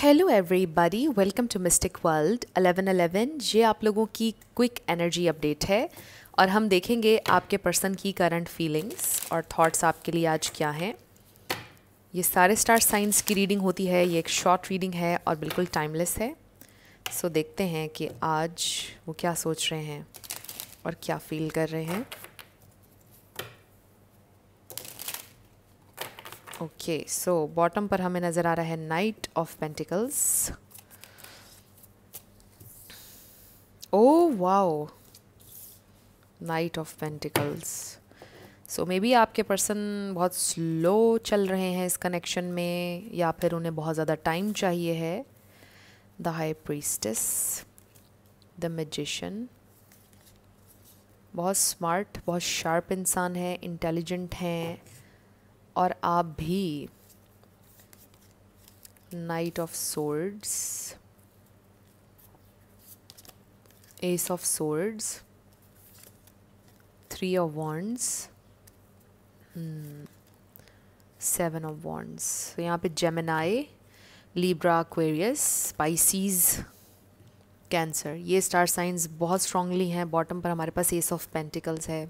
hello everybody welcome to mystic world 1111 ये आप लोगों की क्विक एनर्जी अपडेट है और हम देखेंगे आपके पर्सन की करंट फीलिंग्स और थॉट्स आपके लिए आज क्या हैं ये सारे स्टार साइंस की रीडिंग होती है ये एक शॉर्ट रीडिंग है और बिल्कुल टाइमलेस है सो देखते हैं कि आज वो क्या सोच रहे हैं और क्या फील कर रहे हैं ओके सो बॉटम पर हमें नज़र आ रहा है knight of pentacles oh wow knight of pentacles so maybe आपके पर्सन बहुत स्लो चल रहे हैं इस कनेक्शन में या फिर उन्हें बहुत ज़्यादा टाइम चाहिए है the high priestess the magician बहुत स्मार्ट बहुत शार्प इंसान है इंटेलिजेंट हैं और आप भी knight of swords ace of swords three of wands seven of wands तो यहाँ पे Gemini Libra Aquarius Pisces Cancer ये स्टार साइंस बहुत स्ट्रांगली हैं बॉटम पर हमारे पास एस ऑफ पेंटिकल्स है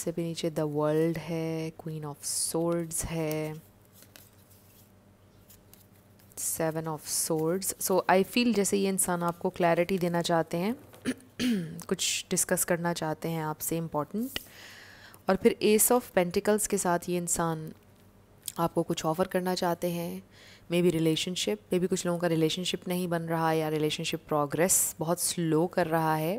उससे भी नीचे द वर्ल्ड है क्वीन ऑफ सोर्ड्स है seven of swords so I feel जैसे ये इंसान आपको क्लैरिटी देना चाहते हैं कुछ डिस्कस करना चाहते हैं आपसे इम्पॉर्टेंट और फिर एस ऑफ पेंटिकल्स के साथ ये इंसान आपको कुछ ऑफ़र करना चाहते हैं maybe relationship maybe कुछ लोगों का रिलेशनशिप नहीं बन रहा या रिलेशनशिप प्रोग्रेस बहुत स्लो कर रहा है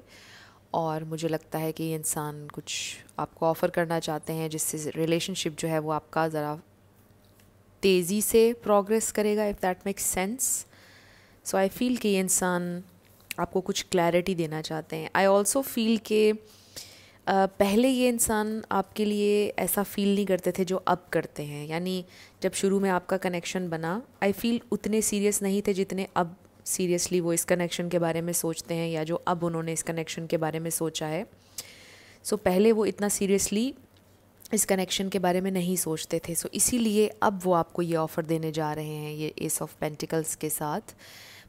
और मुझे लगता है कि इंसान कुछ आपको ऑफ़र करना चाहते हैं जिससे रिलेशनशिप जो है वो आपका ज़रा तेज़ी से प्रोग्रेस करेगा if that makes sense so I feel कि ये इंसान आपको कुछ क्लैरिटी देना चाहते हैं आई ऑल्सो फील के पहले ये इंसान आपके लिए ऐसा फील नहीं करते थे जो अब करते हैं यानी जब शुरू में आपका कनेक्शन बना आई फील उतने सीरियस नहीं थे जितने अब सीरियसली वो इस कनेक्शन के बारे में सोचते हैं या जो अब उन्होंने इस कनेक्शन के बारे में सोचा है सो so, पहले वो इतना सीरियसली इस कनेक्शन के बारे में नहीं सोचते थे सो so, इसीलिए अब वो आपको ये ऑफ़र देने जा रहे हैं ये एस ऑफ पेंटिकल्स के साथ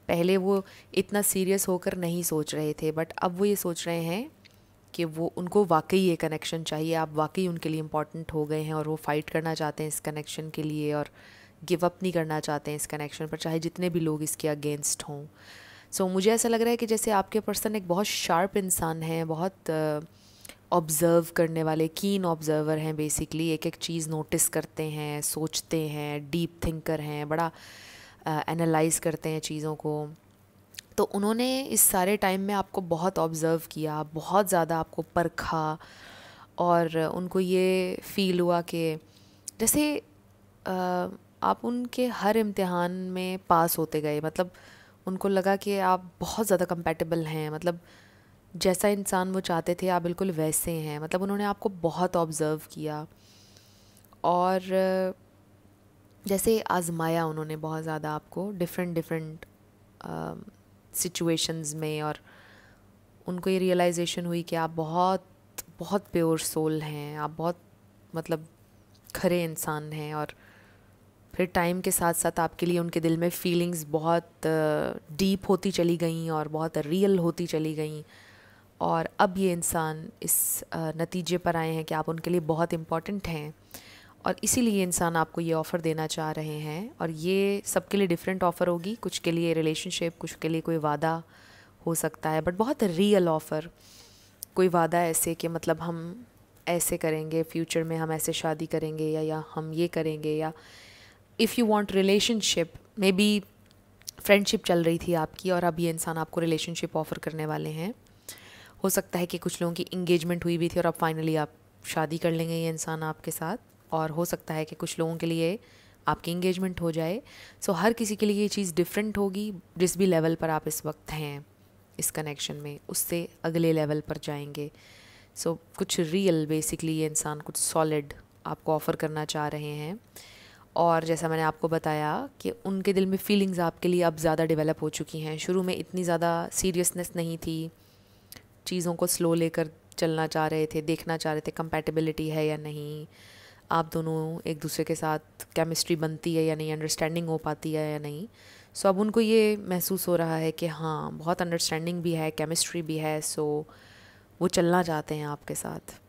पहले वो इतना सीरियस होकर नहीं सोच रहे थे बट अब वो ये सोच रहे हैं कि वो उनको वाकई ये कनेक्शन चाहिए आप वाकई उनके लिए इम्पॉर्टेंट हो गए हैं और वो फ़ाइट करना चाहते हैं इस कनेक्शन के लिए और गिव अप नहीं करना चाहते हैं इस कनेक्शन पर चाहे जितने भी लोग इसके अगेंस्ट हों सो so, मुझे ऐसा लग रहा है कि जैसे आपके पर्सन एक बहुत शार्प इंसान हैं बहुत ऑब्ज़र्व uh, करने वाले कीन ऑब्ज़र्वर हैं बेसिकली एक एक चीज़ नोटिस करते हैं सोचते हैं डीप थिंकर हैं बड़ा एनालाइज uh, करते हैं चीज़ों को तो उन्होंने इस सारे टाइम में आपको बहुत ऑब्ज़र्व किया बहुत ज़्यादा आपको परखा और उनको ये फील हुआ कि जैसे uh, आप उनके हर इम्तिहान में पास होते गए मतलब उनको लगा कि आप बहुत ज़्यादा कंपेटेबल हैं मतलब जैसा इंसान वो चाहते थे आप बिल्कुल वैसे हैं मतलब उन्होंने आपको बहुत ऑब्ज़र्व किया और जैसे आजमाया उन्होंने बहुत ज़्यादा आपको डिफरेंट डिफरेंट सिचुएशंस में और उनको ये रियलाइजेशन हुई कि आप बहुत बहुत प्योर सोल हैं आप बहुत मतलब खरे इंसान हैं और फिर टाइम के साथ साथ आपके लिए उनके दिल में फीलिंग्स बहुत डीप होती चली गई और बहुत रियल होती चली गई और अब ये इंसान इस नतीजे पर आए हैं कि आप उनके लिए बहुत इम्पॉर्टेंट हैं और इसीलिए इंसान आपको ये ऑफ़र देना चाह रहे हैं और ये सबके लिए डिफरेंट ऑफ़र होगी कुछ के लिए रिलेशनशिप कुछ के लिए कोई वादा हो सकता है बट बहुत रियल ऑफ़र कोई वादा ऐसे कि मतलब हम ऐसे करेंगे फ्यूचर में हम ऐसे शादी करेंगे या या हम ये करेंगे या if you want relationship maybe friendship चल रही थी आपकी और अब ये इंसान आपको रिलेशनशिप ऑफ़र करने वाले हैं हो सकता है कि कुछ लोगों की इंगेजमेंट हुई भी थी और अब फाइनली आप शादी कर लेंगे ये इंसान आपके साथ और हो सकता है कि कुछ लोगों के लिए आपकी इंगेजमेंट हो जाए सो so, हर किसी के लिए ये चीज़ डिफरेंट होगी जिस भी लेवल पर आप इस वक्त हैं इस कनेक्शन में उससे अगले लेवल पर जाएंगे सो so, कुछ रियल बेसिकली ये इंसान कुछ सॉलिड आपको ऑफ़र करना चाह रहे हैं और जैसा मैंने आपको बताया कि उनके दिल में फीलिंग्स आपके लिए अब ज़्यादा डेवलप हो चुकी हैं शुरू में इतनी ज़्यादा सीरियसनेस नहीं थी चीज़ों को स्लो लेकर चलना चाह रहे थे देखना चाह रहे थे कंपैटिबिलिटी है या नहीं आप दोनों एक दूसरे के साथ केमिस्ट्री बनती है या नहीं अंडरस्टैंडिंग हो पाती है या नहीं सो अब उनको ये महसूस हो रहा है कि हाँ बहुत अंडरस्टैंडिंग भी है केमिस्ट्री भी है सो वो चलना चाहते हैं आपके साथ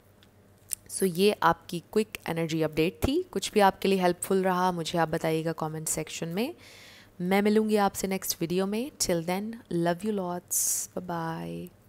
सो ये आपकी क्विक एनर्जी अपडेट थी कुछ भी आपके लिए हेल्पफुल रहा मुझे आप बताइएगा कमेंट सेक्शन में मैं मिलूँगी आपसे नेक्स्ट वीडियो में till then love you lots bye